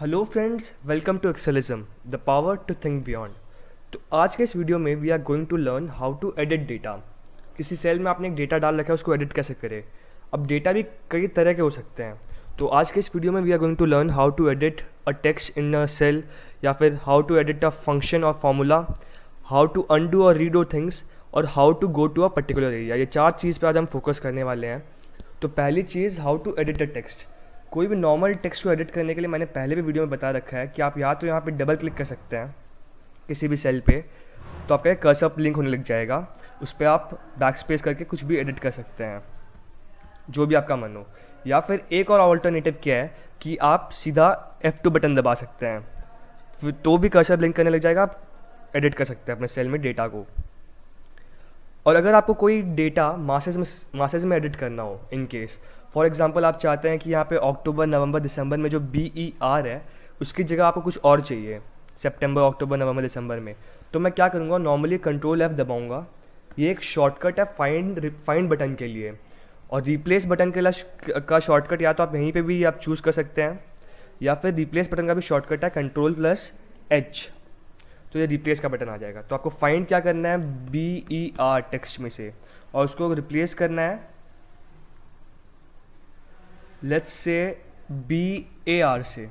hello friends welcome to Excelism the power to think beyond तो आज के इस वीडियो में we are going to learn how to edit data किसी cell में आपने एक डेटा डाल रखा है उसको एडिट कैसे करें अब डेटा भी कई तरह के हो सकते हैं तो आज के इस वीडियो में we are going to learn how to edit a text in a cell या फिर how to edit a function और फार्मूला हाउ टू अनडू और रीडो थिंग्स और how to go to a particular area ये चार चीज़ पर आज हम फोकस करने वाले हैं तो पहली चीज़ how to edit a text कोई भी नॉर्मल टेक्स्ट को एडिट करने के लिए मैंने पहले भी वीडियो में बता रखा है कि आप या तो यहाँ पे डबल क्लिक कर सकते हैं किसी भी सेल पे तो आपका एक कर्सअप लिंक होने लग जाएगा उस पर आप बैक स्पेस करके कुछ भी एडिट कर सकते हैं जो भी आपका मन हो या फिर एक और ऑल्टरनेटिव क्या है कि आप सीधा F2 बटन दबा सकते हैं तो भी कर्सर लिंक करने लग जाएगा आप एडिट कर सकते हैं अपने सेल में डेटा को और अगर आपको कोई डेटा मासेज में मासेज में एडिट करना हो इन केस फॉर एग्ज़ाम्पल आप चाहते हैं कि यहाँ पे अक्टूबर नवंबर दिसंबर में जो बी ई आर है उसकी जगह आपको कुछ और चाहिए सेप्टेम्बर अक्टूबर नवंबर दिसंबर में तो मैं क्या करूँगा नॉर्मली कंट्रोल एफ दबाऊँगा ये एक शॉर्टकट है फाइंड फाइंड बटन के लिए और रिप्लेस बटन के लिए का शॉर्टकट या तो आप यहीं पे भी आप चूज़ कर सकते हैं या फिर रिप्लेस बटन का भी शॉर्टकट है कंट्रोल प्लस एच तो ये रिप्लेस का बटन आ जाएगा तो आपको फाइंड क्या करना है बी ई आर टेक्स्ट में से और उसको रिप्लेस करना है let's say B A R से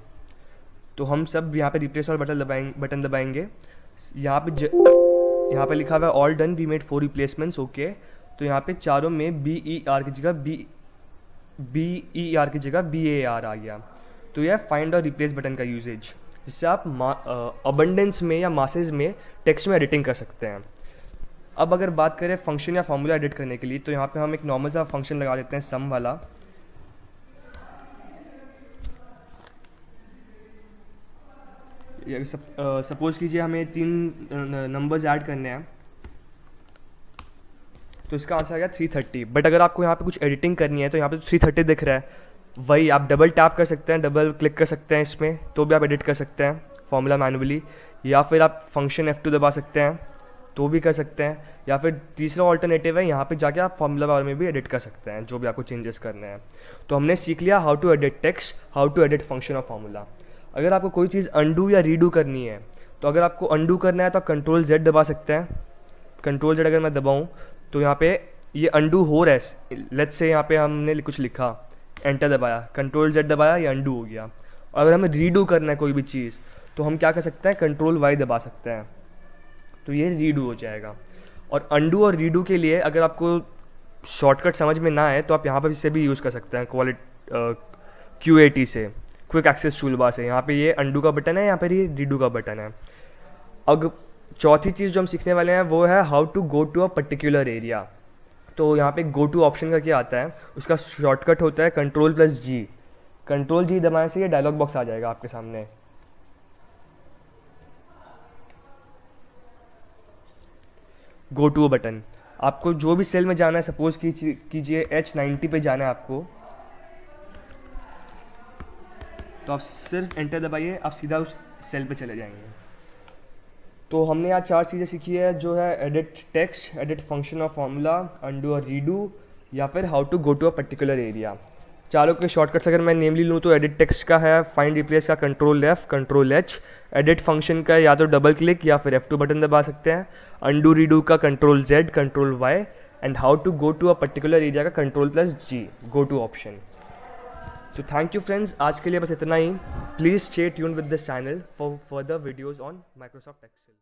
तो हम सब यहाँ पे रिप्लेस और बटन दबाएंगे बटन दबाएंगे यहाँ पे यहाँ पे लिखा हुआ है all done we made four replacements okay तो यहाँ पे चारों में बी ई आर की जगह बी बी ई आर की जगह बी ए आर आ गया तो यह फाइंड और रिप्लेस बटन का यूजेज जिससे आप अबंडेंस में या मासेज में टेक्स्ट में एडिटिंग कर सकते हैं अब अगर बात करें फंक्शन या फार्मूला एडिट करने के लिए तो यहाँ पे हम एक नॉर्मल सा फंक्शन लगा देते हैं सम वाला सपोज कीजिए हमें तीन नंबर्स ऐड करने हैं तो इसका आंसर आ गया थ्री थर्टी बट अगर आपको यहाँ पे कुछ एडिटिंग करनी है तो यहाँ पे थ्री थर्टी दिख रहा है वही आप डबल टैप कर सकते हैं डबल क्लिक कर सकते हैं इसमें तो भी आप एडिट कर सकते हैं फॉर्मूला मैनुअली या फिर आप फंक्शन एफ टू दबा सकते हैं तो भी कर सकते हैं या फिर तीसरा ऑल्टरनेटिव है यहाँ पे जाके आप फॉर्मूला वाले में भी एडिट कर सकते हैं जो भी आपको चेंजेस करने हैं तो हमने सीख लिया how to edit text how to edit function of formula अगर आपको कोई चीज़ अंडू या रीडू करनी है तो अगर आपको अंडू करना है तो आप कंट्रोल जेड दबा सकते हैं कंट्रोल जेड अगर मैं दबाऊँ तो यहाँ पे ये अंडू हो रहा है लेट्स से यहाँ पे हमने कुछ लिखा एंटर दबाया कंट्रोल जेड दबाया ये अंडू हो गया और अगर हमें रीडू करना है कोई भी चीज़ तो हम क्या कर सकते हैं कंट्रोल वाई दबा सकते हैं तो ये रीडू हो जाएगा और अंडू और रीडू के लिए अगर आपको शॉर्टकट समझ में ना आए तो आप यहाँ पर इसे भी यूज़ कर सकते हैं क्वालिटी क्यू ए टी से क्विक एक्सेस टूल बार से यहाँ पे ये अंडू का बटन है यहाँ पर ये रीडू का बटन है अब चौथी चीज़ जो हम सीखने वाले हैं वो है how to go to a particular area तो यहाँ पे गो टू ऑप्शन करके आता है उसका शॉर्टकट होता है control plus G control G दबाने से ये डायलॉग बॉक्स आ जाएगा आपके सामने गो टू बटन आपको जो भी सेल में जाना है सपोज कीजिए एच नाइन्टी पे जाना है आपको तो आप सिर्फ एंटर दबाइए आप सीधा उस सेल पे चले जाएंगे तो हमने यहाँ चार चीज़ें सीखी है जो है edit text edit function of formula undo और रीडू या फिर how to go to a particular area चारों के शॉर्टकट्स अगर मैं नेमली लूँ तो एडिट टेक्स्ट का है फाइंड रिप्लेस का control F control H edit function का या तो डबल क्लिक या फिर एफ टू बटन दबा सकते हैं अंडू रीडू का control Z control Y and how to go to a particular area का control plus G go to option so thank you friends आज के लिए बस इतना ही please stay tune with this channel for further videos on Microsoft Excel